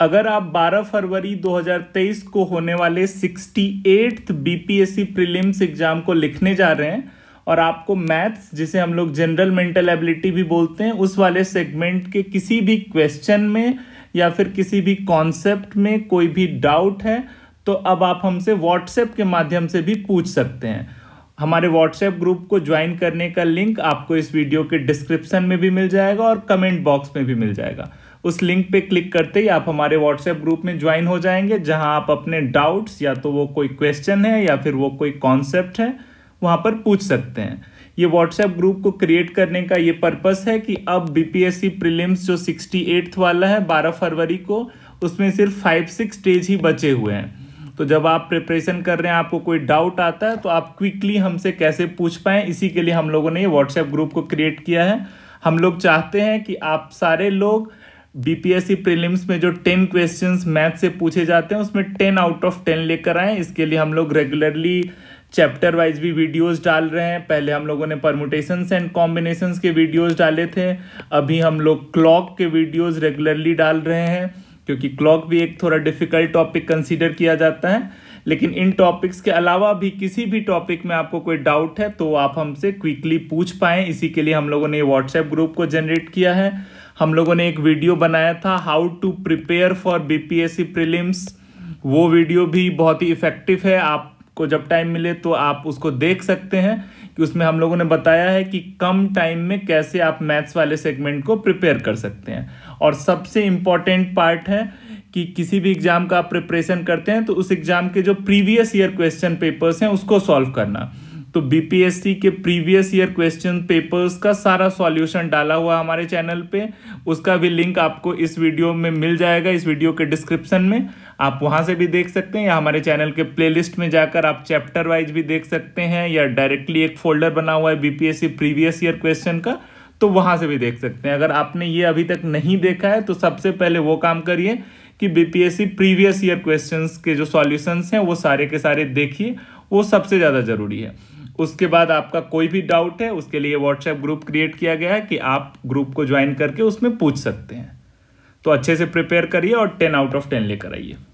अगर आप 12 फरवरी 2023 को होने वाले sixty eighth BPSC prelims exam को लिखने जा रहे हैं और आपको मैथ्स जिसे हम लोग जनरल मेंटल एबिलिटी भी बोलते हैं उस वाले सेगमेंट के किसी भी क्वेश्चन में या फिर किसी भी कॉन्सेप्ट में कोई भी डाउट है तो अब आप हमसे व्हाट्सएप के माध्यम से भी पूछ सकते हैं हमारे व्हाट्सएप ग्रुप को ज्वाइन करने का लिंक आपको इस वीडियो के डिस्क्रिप्शन में भी मिल जाएगा और कमेंट बॉक्स में भी मिल जाएगा उस लिंक पे क्लिक करते ही आप हमारे व्हाट्सएप ग्रुप में ज्वाइन हो जाएंगे जहां आप अपने डाउट्स या तो वो कोई क्वेश्चन है या फिर वो कोई कॉन्सेप्ट है वहां पर पूछ सकते हैं ये व्हाट्सएप ग्रुप को क्रिएट करने का ये पर्पस है कि अब बीपीएससी प्रीलिम्स जो सिक्सटी वाला है बारह फरवरी को उसमें सिर्फ फाइव सिक्स स्टेज ही बचे हुए हैं तो जब आप प्रिपरेशन कर रहे हैं आपको कोई डाउट आता है तो आप क्विकली हमसे कैसे पूछ पाएं इसी के लिए हम लोगों ने ये व्हाट्सएप ग्रुप को क्रिएट किया है हम लोग चाहते हैं कि आप सारे लोग बीपीएससी प्रीलिम्स में जो टेन क्वेश्चंस मैथ से पूछे जाते हैं उसमें टेन आउट ऑफ टेन लेकर आए इसके लिए हम लोग रेगुलरली चैप्टर वाइज भी वीडियोस डाल रहे हैं पहले हम लोगों ने परमुटेशंस एंड कॉम्बिनेशंस के वीडियोस डाले थे अभी हम लोग क्लॉक के वीडियोस रेगुलरली डाल रहे हैं क्योंकि क्लॉक भी एक थोड़ा डिफिकल्ट टॉपिक कंसीडर किया जाता है लेकिन इन टॉपिक्स के अलावा भी किसी भी टॉपिक में आपको कोई डाउट है तो आप हमसे क्विकली पूछ पाएँ इसी के लिए हम लोगों ने व्हाट्सएप ग्रुप को जनरेट किया है हम लोगों ने एक वीडियो बनाया था how to prepare for BPSC prelims वो वीडियो भी बहुत ही इफेक्टिव है आप को जब टाइम मिले तो आप उसको देख सकते हैं कि उसमें हम लोगों ने बताया है कि कम टाइम में कैसे आप मैथ्स वाले सेगमेंट को प्रिपेयर कर सकते हैं और सबसे इम्पॉर्टेंट पार्ट है कि किसी भी एग्ज़ाम का आप प्रिपरेशन करते हैं तो उस एग्ज़ाम के जो प्रीवियस ईयर क्वेश्चन पेपर्स हैं उसको सॉल्व करना तो बीपीएससी के प्रीवियस ईयर क्वेश्चन पेपर्स का सारा सॉल्यूशन डाला हुआ हमारे चैनल पे उसका भी लिंक आपको इस वीडियो में मिल जाएगा इस वीडियो के डिस्क्रिप्शन में आप वहां से भी देख सकते हैं या हमारे चैनल के प्लेलिस्ट में जाकर आप चैप्टर वाइज भी देख सकते हैं या डायरेक्टली एक फोल्डर बना हुआ है बीपीएससी प्रीवियस ईयर क्वेश्चन का तो वहां से भी देख सकते हैं अगर आपने ये अभी तक नहीं देखा है तो सबसे पहले वो काम करिए कि बीपीएससी प्रीवियस ईयर क्वेश्चंस के जो सॉल्यूशंस हैं वो सारे के सारे देखिए वो सबसे ज़्यादा ज़रूरी है उसके बाद आपका कोई भी डाउट है उसके लिए व्हाट्सएप ग्रुप क्रिएट किया गया है कि आप ग्रुप को ज्वाइन करके उसमें पूछ सकते हैं तो अच्छे से प्रिपेयर करिए और टेन आउट ऑफ टेन लेकर आइए